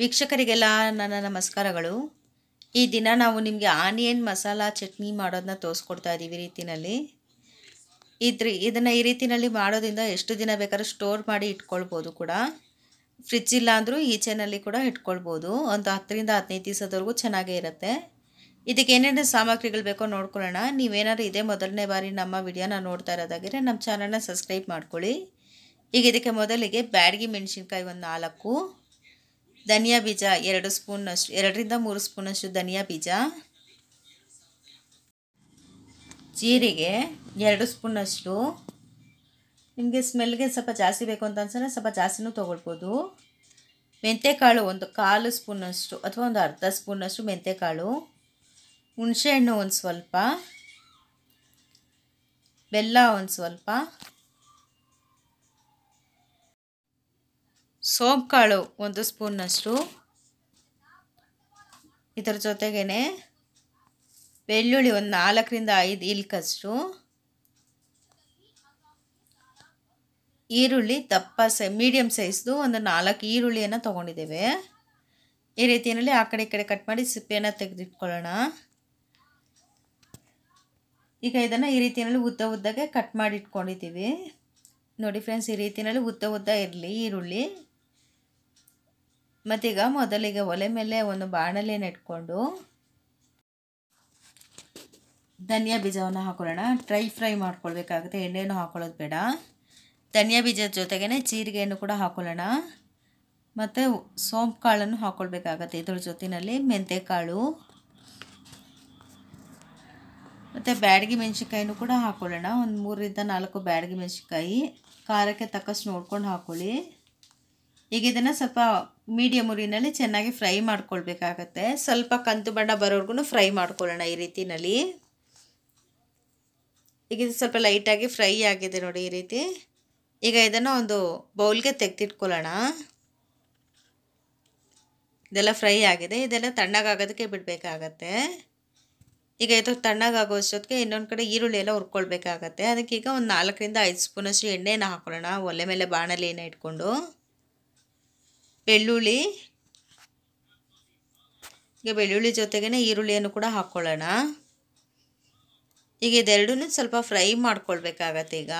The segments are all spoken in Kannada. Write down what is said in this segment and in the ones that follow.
ವೀಕ್ಷಕರಿಗೆಲ್ಲ ನನ್ನ ನಮಸ್ಕಾರಗಳು ಈ ದಿನ ನಾವು ನಿಮಗೆ ಆನಿಯನ್ ಮಸಾಲ ಚಟ್ನಿ ಮಾಡೋದನ್ನ ತೋರಿಸ್ಕೊಡ್ತಾ ಇದ್ದೀವಿ ರೀತಿಯಲ್ಲಿ ಇದ್ರಿ ಇದನ್ನು ಈ ರೀತಿಯಲ್ಲಿ ಮಾಡೋದ್ರಿಂದ ಎಷ್ಟು ದಿನ ಬೇಕಾದ್ರೂ ಸ್ಟೋರ್ ಮಾಡಿ ಇಟ್ಕೊಳ್ಬೋದು ಕೂಡ ಫ್ರಿಜ್ ಇಲ್ಲ ಅಂದರೂ ಈಚೆನಲ್ಲಿ ಕೂಡ ಇಟ್ಕೊಳ್ಬೋದು ಒಂದು ಹತ್ತರಿಂದ ಹದಿನೈದು ದಿವಸದವರೆಗೂ ಚೆನ್ನಾಗೇ ಇರುತ್ತೆ ಇದಕ್ಕೆ ಏನೇನು ಸಾಮಗ್ರಿಗಳು ಬೇಕೋ ನೋಡ್ಕೊಳ್ಳೋಣ ನೀವೇನಾದ್ರು ಇದೇ ಮೊದಲನೇ ಬಾರಿ ನಮ್ಮ ವಿಡಿಯೋನ ನೋಡ್ತಾ ಇರೋದಾಗಿದ್ರೆ ನಮ್ಮ ಚಾನಲ್ನ ಸಬ್ಸ್ಕ್ರೈಬ್ ಮಾಡ್ಕೊಳ್ಳಿ ಈಗ ಇದಕ್ಕೆ ಮೊದಲಿಗೆ ಬ್ಯಾಡಗಿ ಮೆಣಸಿನ್ಕಾಯಿ ಒಂದು ನಾಲ್ಕು ಧನಿಯಾ ಬೀಜ ಎರಡು ಸ್ಪೂನಷ್ಟು ಎರಡರಿಂದ ಮೂರು ಸ್ಪೂನಷ್ಟು ಧನಿಯಾ ಬೀಜ ಜೀರಿಗೆ ಎರಡು ಸ್ಪೂನಷ್ಟು ನಿಮಗೆ ಸ್ಮೆಲ್ಗೆ ಸ್ವಲ್ಪ ಜಾಸ್ತಿ ಬೇಕು ಅಂತ ಅನ್ಸಲ್ಲ ಸ್ವಲ್ಪ ಜಾಸ್ತಿನೂ ತೊಗೊಳ್ಬೋದು ಮೆಂತ್ಯಕಾಳು ಒಂದು ಕಾಲು ಸ್ಪೂನಷ್ಟು ಅಥವಾ ಒಂದು ಅರ್ಧ ಸ್ಪೂನಷ್ಟು ಮೆಂತ್ಯಕಾಳು ಹುಣಸೆಹಣ್ಣು ಒಂದು ಸ್ವಲ್ಪ ಬೆಲ್ಲ ಒಂದು ಸ್ವಲ್ಪ ಸೋಂಪು ಕಾಳು ಒಂದು ಸ್ಪೂನ್ನಷ್ಟು ಇದರ ಜೊತೆಗೇ ಬೆಳ್ಳುಳ್ಳಿ ಒಂದು ನಾಲ್ಕರಿಂದ ಐದು ಇಲ್ಕಷ್ಟು ಈರುಳ್ಳಿ ದಪ್ಪ ಸೈ ಮೀಡಿಯಮ್ ಸೈಜ್ದು ಒಂದು ನಾಲ್ಕು ಈರುಳ್ಳಿಯನ್ನು ತೊಗೊಂಡಿದ್ದೇವೆ ಈ ರೀತಿಯಲ್ಲಿ ಆ ಕಡೆ ಈ ಕಡೆ ಕಟ್ ಮಾಡಿ ಸಿಪ್ಪೆಯನ್ನು ತೆಗೆದಿಟ್ಕೊಳ್ಳೋಣ ಈಗ ಇದನ್ನು ಈ ರೀತಿಯಲ್ಲಿ ಉದ್ದ ಉದ್ದಗೆ ಕಟ್ ಮಾಡಿಟ್ಕೊಂಡಿದ್ದೀವಿ ನೋಡಿ ಫ್ರೆಂಡ್ಸ್ ಈ ರೀತಿಯಲ್ಲಿ ಉದ್ದ ಉದ್ದ ಇರಲಿ ಈರುಳ್ಳಿ ಮತ್ತೀಗ ಮೊದಲಿಗೆ ಒಲೆ ಮೇಲೆ ಒಂದು ಬಾಣಲೆ ನೆಟ್ಕೊಂಡು ಧನಿಯಾ ಬೀಜವನ್ನು ಹಾಕೊಳ್ಳೋಣ ಡ್ರೈ ಫ್ರೈ ಮಾಡ್ಕೊಳ್ಬೇಕಾಗುತ್ತೆ ಎಣ್ಣೆನೂ ಹಾಕೊಳ್ಳೋದು ಬೇಡ ಧನಿಯಾ ಬೀಜದ ಜೊತೆಗೇ ಜೀರಿಗೆಯನ್ನು ಕೂಡ ಹಾಕೊಳ್ಳೋಣ ಮತ್ತು ಸೋಂಪು ಕಾಳನ್ನು ಹಾಕ್ಕೊಳ್ಬೇಕಾಗತ್ತೆ ಇದ್ರ ಜೊತೆಯಲ್ಲಿ ಕಾಳು ಮತ್ತು ಬ್ಯಾಡಗಿ ಮೆಣಸಿನ್ಕಾಯಿನೂ ಕೂಡ ಹಾಕ್ಕೊಳ್ಳೋಣ ಒಂದು ಮೂರರಿಂದ ನಾಲ್ಕು ಬ್ಯಾಡಗಿ ಮೆಣಸಿನ್ಕಾಯಿ ಖಾರಕ್ಕೆ ತಕ್ಕಷ್ಟು ನೋಡ್ಕೊಂಡು ಹಾಕೊಳ್ಳಿ ಈಗ ಇದನ್ನು ಸ್ವಲ್ಪ ಮೀಡಿಯಮ್ ಉರಿನಲ್ಲಿ ಚೆನ್ನಾಗಿ ಫ್ರೈ ಮಾಡ್ಕೊಳ್ಬೇಕಾಗತ್ತೆ ಸ್ವಲ್ಪ ಕಂದು ಬಣ್ಣ ಬರೋರ್ಗು ಫ್ರೈ ಮಾಡ್ಕೊಳ್ಳೋಣ ಈ ರೀತಿನಲ್ಲಿ ಈಗ ಇದು ಸ್ವಲ್ಪ ಲೈಟಾಗಿ ಫ್ರೈ ಆಗಿದೆ ನೋಡಿ ಈ ರೀತಿ ಈಗ ಇದನ್ನು ಒಂದು ಬೌಲ್ಗೆ ತೆಗೆದಿಟ್ಕೊಳ್ಳೋಣ ಇದೆಲ್ಲ ಫ್ರೈ ಆಗಿದೆ ಇದೆಲ್ಲ ತಣ್ಣಗಾಗೋದಕ್ಕೆ ಬಿಡಬೇಕಾಗತ್ತೆ ಈಗ ಇದು ತಣ್ಣಗಾಗೋ ಅಷ್ಟೊತ್ತಿಗೆ ಇನ್ನೊಂದು ಕಡೆ ಈರುಳ್ಳಿ ಎಲ್ಲ ಹುರ್ಕೊಳ್ಬೇಕಾಗತ್ತೆ ಅದಕ್ಕೀಗ ಒಂದು ನಾಲ್ಕರಿಂದ ಐದು ಸ್ಪೂನಷ್ಟು ಎಣ್ಣೆನ ಹಾಕೊಳ್ಳೋಣ ಒಲೆ ಮೇಲೆ ಬಾಣಲೆಯನ್ನು ಇಟ್ಕೊಂಡು ಬೆಳ್ಳುಳ್ಳಿ ಈಗ ಬೆಳ್ಳುಳ್ಳಿ ಜೊತೆಗೇ ಈರುಳ್ಳಿಯನ್ನು ಕೂಡ ಹಾಕ್ಕೊಳ್ಳೋಣ ಈಗ ಇದೆರಡೂ ಸ್ವಲ್ಪ ಫ್ರೈ ಮಾಡ್ಕೊಳ್ಬೇಕಾಗತ್ತೆ ಈಗ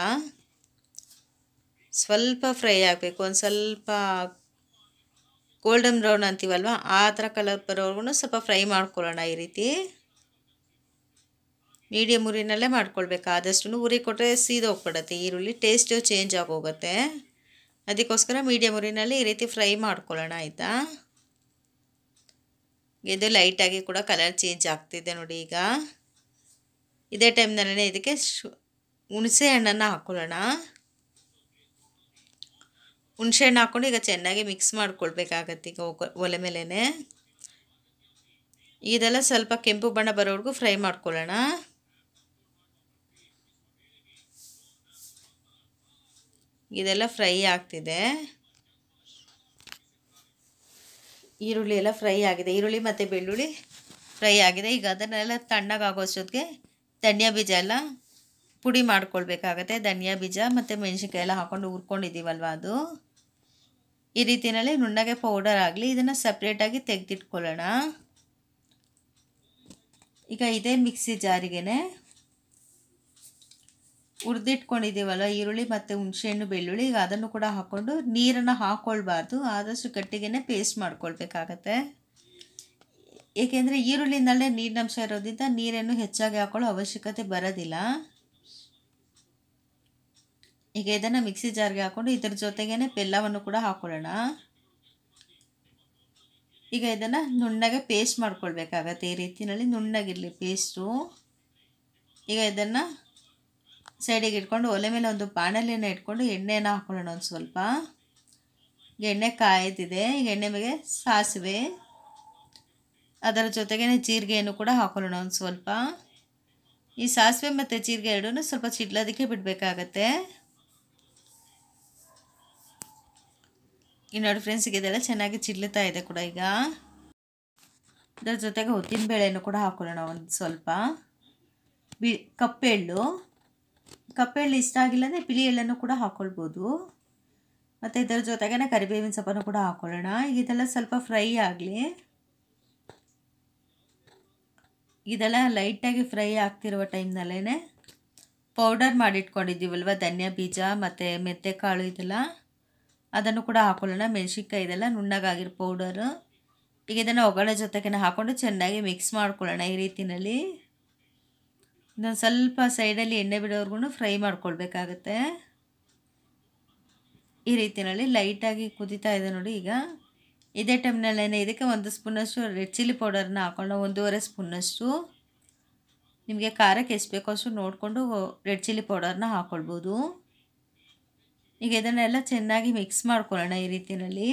ಸ್ವಲ್ಪ ಫ್ರೈ ಆಗಬೇಕು ಒಂದು ಸ್ವಲ್ಪ ಗೋಲ್ಡನ್ ಬ್ರೌನ್ ಅಂತೀವಲ್ವ ಆ ಥರ ಕಲರ್ ಬರೋವರೆಗೂ ಸ್ವಲ್ಪ ಫ್ರೈ ಮಾಡ್ಕೊಳ್ಳೋಣ ಈ ರೀತಿ ಮೀಡಿಯಮ್ ಉರಿನಲ್ಲೇ ಮಾಡ್ಕೊಳ್ಬೇಕು ಆದಷ್ಟು ಉರಿ ಕೊಟ್ಟರೆ ಸೀದೋಗ್ಬಿಡತ್ತೆ ಈರುಳ್ಳಿ ಟೇಸ್ಟು ಚೇಂಜ್ ಆಗೋಗುತ್ತೆ ಅದಕ್ಕೋಸ್ಕರ ಮೀಡಿಯಮ್ ಉರಿನಲ್ಲಿ ಈ ರೀತಿ ಫ್ರೈ ಮಾಡ್ಕೊಳ್ಳೋಣ ಆಯಿತಾ ಇದು ಲೈಟಾಗಿ ಕೂಡ ಕಲರ್ ಚೇಂಜ್ ಆಗ್ತಿದೆ ನೋಡಿ ಈಗ ಇದೇ ಟೈಮ್ನಲ್ಲೇ ಇದಕ್ಕೆ ಹುಣಸೆ ಹಣ್ಣನ್ನು ಹಾಕ್ಕೊಳ್ಳೋಣ ಹುಣಸೆ ಹಣ್ಣು ಹಾಕ್ಕೊಂಡು ಈಗ ಚೆನ್ನಾಗಿ ಮಿಕ್ಸ್ ಮಾಡ್ಕೊಳ್ಬೇಕಾಗತ್ತೆ ಈಗ ಒಲೆ ಮೇಲೇ ಇದೆಲ್ಲ ಸ್ವಲ್ಪ ಕೆಂಪು ಬಣ್ಣ ಬರೋವರೆಗೂ ಫ್ರೈ ಮಾಡ್ಕೊಳ್ಳೋಣ ಇದೆಲ್ಲ ಫ್ರೈ ಆಗ್ತಿದೆ ಈರುಳ್ಳಿ ಎಲ್ಲ ಫ್ರೈ ಆಗಿದೆ ಈರುಳ್ಳಿ ಮತ್ತು ಬೆಳ್ಳುಳ್ಳಿ ಫ್ರೈ ಆಗಿದೆ ಈಗ ಅದನ್ನೆಲ್ಲ ತಣ್ಣಗಾಗೋಷ್ಟೊತ್ತಿಗೆ ಧನಿಯಾ ಬೀಜ ಎಲ್ಲ ಪುಡಿ ಮಾಡ್ಕೊಳ್ಬೇಕಾಗತ್ತೆ ಧನಿಯಾ ಬೀಜ ಮತ್ತು ಮೆಣಸಿನ್ಕಾಯಿ ಎಲ್ಲ ಹಾಕ್ಕೊಂಡು ಹುರ್ಕೊಂಡಿದ್ದೀವಲ್ವ ಅದು ಈ ರೀತಿಯಲ್ಲಿ ನುಣ್ಣಗೆ ಪೌಡರ್ ಆಗಲಿ ಇದನ್ನು ಸಪ್ರೇಟಾಗಿ ತೆಗೆದಿಟ್ಕೊಳ್ಳೋಣ ಈಗ ಇದೇ ಮಿಕ್ಸಿ ಜಾರಿಗೆನೇ ಹುರಿದಿಟ್ಕೊಂಡಿದ್ದೀವಲ್ಲ ಈರುಳ್ಳಿ ಮತ್ತು ಹುಣಸೆಹಣ್ಣು ಬೆಳ್ಳುಳ್ಳಿ ಈಗ ಅದನ್ನು ಕೂಡ ಹಾಕ್ಕೊಂಡು ನೀರನ್ನು ಹಾಕ್ಕೊಳ್ಬಾರ್ದು ಆದಷ್ಟು ಗಟ್ಟಿಗೆ ಪೇಸ್ಟ್ ಮಾಡ್ಕೊಳ್ಬೇಕಾಗತ್ತೆ ಏಕೆಂದರೆ ಈರುಳ್ಳಿನಲ್ಲೇ ನೀರಿನಂಶ ಇರೋದ್ರಿಂದ ನೀರನ್ನು ಹೆಚ್ಚಾಗಿ ಹಾಕೊಳ್ಳೋ ಅವಶ್ಯಕತೆ ಬರೋದಿಲ್ಲ ಈಗ ಇದನ್ನು ಮಿಕ್ಸಿ ಜಾರ್ಗೆ ಹಾಕ್ಕೊಂಡು ಇದ್ರ ಜೊತೆಗೇ ಬೆಲ್ಲವನ್ನು ಕೂಡ ಹಾಕ್ಕೊಳ್ಳೋಣ ಈಗ ಇದನ್ನು ನುಣ್ಣಗೆ ಪೇಸ್ಟ್ ಮಾಡ್ಕೊಳ್ಬೇಕಾಗತ್ತೆ ಈ ರೀತಿಯಲ್ಲಿ ನುಣ್ಣಗಿರಲಿ ಪೇಸ್ಟು ಈಗ ಇದನ್ನು ಸೈಡಿಗೆ ಇಟ್ಕೊಂಡು ಒಲೆ ಮೇಲೆ ಒಂದು ಬಾಣಲೆನ ಇಟ್ಕೊಂಡು ಎಣ್ಣೆನ ಹಾಕೊಳ್ಳೋಣ ಒಂದು ಸ್ವಲ್ಪ ಎಣ್ಣೆ ಕಾಯ್ತಿದೆ ಈಗ ಎಣ್ಣೆ ಮೇಲೆ ಸಾಸಿವೆ ಅದರ ಜೊತೆಗೇ ಜೀರಿಗೆಯನ್ನು ಕೂಡ ಹಾಕೊಳ್ಳೋಣ ಒಂದು ಸ್ವಲ್ಪ ಈ ಸಾಸಿವೆ ಮತ್ತು ಜೀರಿಗೆ ಎರಡೂ ಸ್ವಲ್ಪ ಚಿಡ್ಲೋದಕ್ಕೆ ಬಿಡಬೇಕಾಗತ್ತೆ ಈ ನೋಡಿ ಫ್ರೆಂಡ್ಸ್ ಇದೆಲ್ಲ ಚೆನ್ನಾಗಿ ಚಿಡ್ಲುತ್ತಾ ಇದೆ ಕೂಡ ಈಗ ಅದರ ಜೊತೆಗೆ ಉದ್ದಿನ ಬೇಳೆಯನ್ನು ಕೂಡ ಹಾಕೊಳ್ಳೋಣ ಒಂದು ಸ್ವಲ್ಪ ಬಿ ಕಪ್ಪೆಳ್ಳು ಕಪ್ಪೆಳ್ಳಿ ಇಷ್ಟ ಆಗಿಲ್ಲ ಅಂದರೆ ಪಿಳಿ ಎಳ್ಳನ್ನು ಕೂಡ ಹಾಕ್ಕೊಳ್ಬೋದು ಮತ್ತು ಇದರ ಜೊತೆಗೇ ಕರಿಬೇವಿನ ಸೊಪ್ಪನ್ನು ಕೂಡ ಹಾಕ್ಕೊಳ್ಳೋಣ ಈಗ ಇದೆಲ್ಲ ಸ್ವಲ್ಪ ಫ್ರೈ ಆಗಲಿ ಇದೆಲ್ಲ ಲೈಟಾಗಿ ಫ್ರೈ ಆಗ್ತಿರುವ ಟೈಮ್ನಲ್ಲೇ ಪೌಡರ್ ಮಾಡಿಟ್ಕೊಂಡಿದ್ದೀವಲ್ವ ಧನ್ಯ ಬೀಜ ಮತ್ತು ಕಾಳು ಇದೆಲ್ಲ ಅದನ್ನು ಕೂಡ ಹಾಕ್ಕೊಳ್ಳೋಣ ಮೆಣಸಿನ್ಕಾಯಿ ಇದೆಲ್ಲ ನುಣ್ಣಗಾಗಿರೋ ಪೌಡರು ಈಗ ಇದನ್ನು ಒಗ್ಗರಣೆ ಜೊತೆಗೆ ಹಾಕ್ಕೊಂಡು ಚೆನ್ನಾಗಿ ಮಿಕ್ಸ್ ಮಾಡ್ಕೊಳ್ಳೋಣ ಈ ರೀತಿಯಲ್ಲಿ ಇದೊಂದು ಸ್ವಲ್ಪ ಸೈಡಲ್ಲಿ ಎಣ್ಣೆ ಬಿಡೋರ್ಗು ಫ್ರೈ ಮಾಡ್ಕೊಳ್ಬೇಕಾಗತ್ತೆ ಈ ರೀತಿಯಲ್ಲಿ ಲೈಟಾಗಿ ಕುದೀತಾ ಇದೆ ನೋಡಿ ಈಗ ಇದೇ ಟೈಮ್ನಲ್ಲಿ ಇದಕ್ಕೆ ಒಂದು ಸ್ಪೂನಷ್ಟು ರೆಡ್ ಚಿಲ್ಲಿ ಪೌಡರ್ನ ಹಾಕೊಂಡು ಒಂದೂವರೆ ಸ್ಪೂನಷ್ಟು ನಿಮಗೆ ಖಾರಕ್ಕೆ ಎಷ್ಟು ಬೇಕೋ ಅಷ್ಟು ನೋಡಿಕೊಂಡು ರೆಡ್ ಚಿಲ್ಲಿ ಪೌಡರ್ನ ಹಾಕ್ಕೊಳ್ಬೋದು ಈಗ ಇದನ್ನೆಲ್ಲ ಚೆನ್ನಾಗಿ ಮಿಕ್ಸ್ ಮಾಡ್ಕೊಳ್ಳೋಣ ಈ ರೀತಿಯಲ್ಲಿ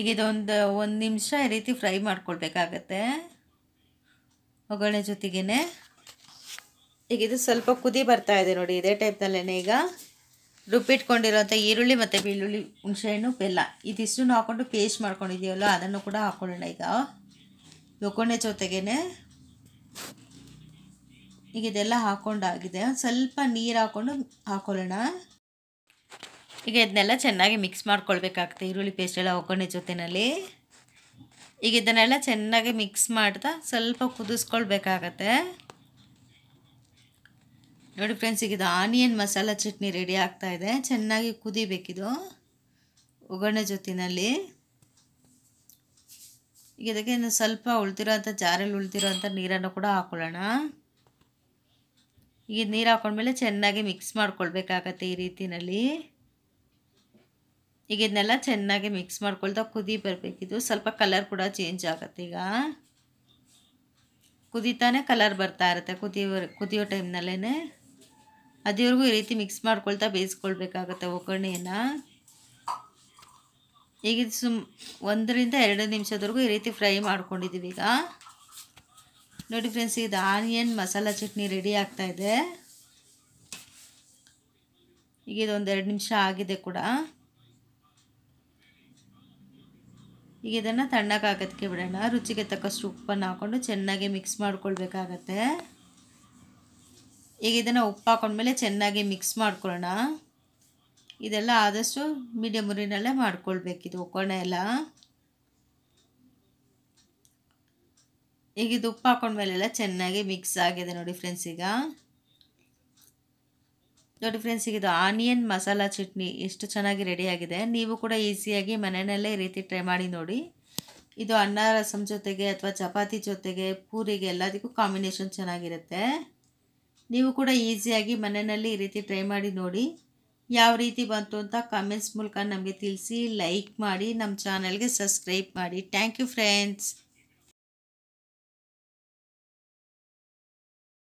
ಈಗ ಇದೊಂದು ಒಂದು ನಿಮಿಷ ಈ ರೀತಿ ಫ್ರೈ ಮಾಡ್ಕೊಳ್ಬೇಕಾಗತ್ತೆ ಒಗ್ಗರಣೆ ಜೊತೆಗೇ ಈಗ ಇದು ಸ್ವಲ್ಪ ಕುದಿ ಬರ್ತಾ ಇದೆ ನೋಡಿ ಇದೇ ಟೈಪ್ನಲ್ಲೇ ಈಗ ರುಬ್ಬಿಟ್ಕೊಂಡಿರೋಂಥ ಈರುಳ್ಳಿ ಮತ್ತು ಬೆಳ್ಳುಳ್ಳಿ ಹುಣಸೆಹಣ್ಣು ಬೆಲ್ಲ ಇದಿಷ್ಟನ್ನು ಹಾಕ್ಕೊಂಡು ಪೇಸ್ಟ್ ಮಾಡ್ಕೊಂಡಿದ್ದೀವಲ್ಲ ಅದನ್ನು ಕೂಡ ಹಾಕ್ಕೊಳ್ಳೋಣ ಈಗ ಒಗ್ಗರಣೆ ಜೊತೆಗೇ ಈಗ ಇದೆಲ್ಲ ಹಾಕ್ಕೊಂಡಾಗಿದೆ ಸ್ವಲ್ಪ ನೀರು ಹಾಕ್ಕೊಂಡು ಹಾಕೊಳ್ಳೋಣ ಈಗ ಇದನ್ನೆಲ್ಲ ಚೆನ್ನಾಗಿ ಮಿಕ್ಸ್ ಮಾಡ್ಕೊಳ್ಬೇಕಾಗ್ತದೆ ಈರುಳ್ಳಿ ಪೇಸ್ಟ್ ಎಲ್ಲ ಒಗ್ಗರಣೆ ಜೊತೆಯಲ್ಲಿ ಈಗ ಇದನ್ನೆಲ್ಲ ಚೆನ್ನಾಗಿ ಮಿಕ್ಸ್ ಮಾಡ್ತಾ ಸ್ವಲ್ಪ ಕುದಿಸ್ಕೊಳ್ಬೇಕಾಗತ್ತೆ ನೋಡಿ ಫ್ರೆಂಡ್ಸ್ ಈಗ ಇದು ಆನಿಯನ್ ಮಸಾಲ ಚಟ್ನಿ ರೆಡಿ ಆಗ್ತಾ ಇದೆ ಚೆನ್ನಾಗಿ ಕುದಿಬೇಕಿದು ಒಗ್ಗರಣೆ ಜೊತೆಯಲ್ಲಿ ಈಗ ಇದಕ್ಕೆ ಇನ್ನು ಸ್ವಲ್ಪ ಉಳ್ತಿರೋವಂಥ ಜಾರಲ್ಲಿ ಉಳ್ದಿರೋಂಥ ನೀರನ್ನು ಕೂಡ ಹಾಕೊಳ್ಳೋಣ ಈಗ ನೀರು ಹಾಕೊಂಡ್ಮೇಲೆ ಚೆನ್ನಾಗಿ ಮಿಕ್ಸ್ ಮಾಡ್ಕೊಳ್ಬೇಕಾಗತ್ತೆ ಈ ರೀತಿಯಲ್ಲಿ ಈಗ ಇದನ್ನೆಲ್ಲ ಚೆನ್ನಾಗಿ ಮಿಕ್ಸ್ ಮಾಡ್ಕೊಳ್ತಾ ಕುದಿ ಬರಬೇಕಿದು ಸ್ವಲ್ಪ ಕಲರ್ ಕೂಡ ಚೇಂಜ್ ಆಗುತ್ತೆ ಈಗ ಕುದಿತಾನೆ ಕಲರ್ ಬರ್ತಾ ಇರುತ್ತೆ ಕುದಿಯೋ ಕುದಿಯೋ ಟೈಮ್ನಲ್ಲೇ ಅದೇವರೆಗೂ ಈ ರೀತಿ ಮಿಕ್ಸ್ ಮಾಡ್ಕೊಳ್ತಾ ಬೇಯಿಸ್ಕೊಳ್ಬೇಕಾಗತ್ತೆ ಒಗ್ಗರಣೆಯನ್ನು ಈಗ ಸುಮ್ ಒಂದರಿಂದ ಎರಡು ನಿಮಿಷದವರೆಗೂ ಈ ರೀತಿ ಫ್ರೈ ಮಾಡ್ಕೊಂಡಿದ್ದೀವಿ ಈಗ ನೋಡಿ ಫ್ರೆಂಡ್ಸ್ ಇದು ಆನಿಯನ್ ಮಸಾಲ ಚಟ್ನಿ ರೆಡಿ ಆಗ್ತಾಯಿದೆ ಈಗ ಇದೊಂದು ಎರಡು ನಿಮಿಷ ಆಗಿದೆ ಕೂಡ ಈಗ ಇದನ್ನು ತಣ್ಣಗೆ ಹಾಕೋದಕ್ಕೆ ಬಿಡೋಣ ರುಚಿಗೆ ತಕ್ಕಷ್ಟು ಉಪ್ಪನ್ನು ಹಾಕ್ಕೊಂಡು ಚೆನ್ನಾಗಿ ಮಿಕ್ಸ್ ಮಾಡ್ಕೊಳ್ಬೇಕಾಗತ್ತೆ ಈಗ ಇದನ್ನು ಉಪ್ಪು ಹಾಕೊಂಡ್ಮೇಲೆ ಚೆನ್ನಾಗಿ ಮಿಕ್ಸ್ ಮಾಡ್ಕೊಳ್ಳೋಣ ಇದೆಲ್ಲ ಆದಷ್ಟು ಮೀಡಿಯಮ್ ಉರಿನಲ್ಲೇ ಮಾಡ್ಕೊಳ್ಬೇಕಿದು ಒಗ್ಗರಣೆ ಎಲ್ಲ ಈಗ ಇದು ಉಪ್ಪು ಹಾಕೊಂಡ್ಮೇಲೆಲ್ಲ ಚೆನ್ನಾಗಿ ಮಿಕ್ಸ್ ಆಗಿದೆ ನೋಡಿ ಫ್ರೆಂಡ್ಸ್ ಈಗ ನೋಡಿ ಫ್ರೆಂಡ್ಸ್ ಈಗ ಇದು ಆನಿಯನ್ ಮಸಾಲ ಚಟ್ನಿ ಎಷ್ಟು ಚೆನ್ನಾಗಿ ರೆಡಿಯಾಗಿದೆ ನೀವು ಕೂಡ ಈಸಿಯಾಗಿ ಮನೆಯಲ್ಲೇ ಈ ರೀತಿ ಟ್ರೈ ಮಾಡಿ ನೋಡಿ ಇದು ಅನ್ನ ರಸಮ್ ಜೊತೆಗೆ ಅಥವಾ ಚಪಾತಿ ಜೊತೆಗೆ ಪೂರಿಗೆ ಎಲ್ಲದಕ್ಕೂ ಕಾಂಬಿನೇಷನ್ ಚೆನ್ನಾಗಿರುತ್ತೆ ನೀವು ಕೂಡ ಈಸಿಯಾಗಿ ಮನೆಯಲ್ಲಿ ಈ ರೀತಿ ಟ್ರೈ ಮಾಡಿ ನೋಡಿ ಯಾವ ರೀತಿ ಬಂತು ಅಂತ ಕಮೆಂಟ್ಸ್ ಮೂಲಕ ನಮಗೆ ತಿಳಿಸಿ ಲೈಕ್ ಮಾಡಿ ನಮ್ಮ ಚಾನಲ್ಗೆ ಸಬ್ಸ್ಕ್ರೈಬ್ ಮಾಡಿ ಥ್ಯಾಂಕ್ ಯು ಫ್ರೆಂಡ್ಸ್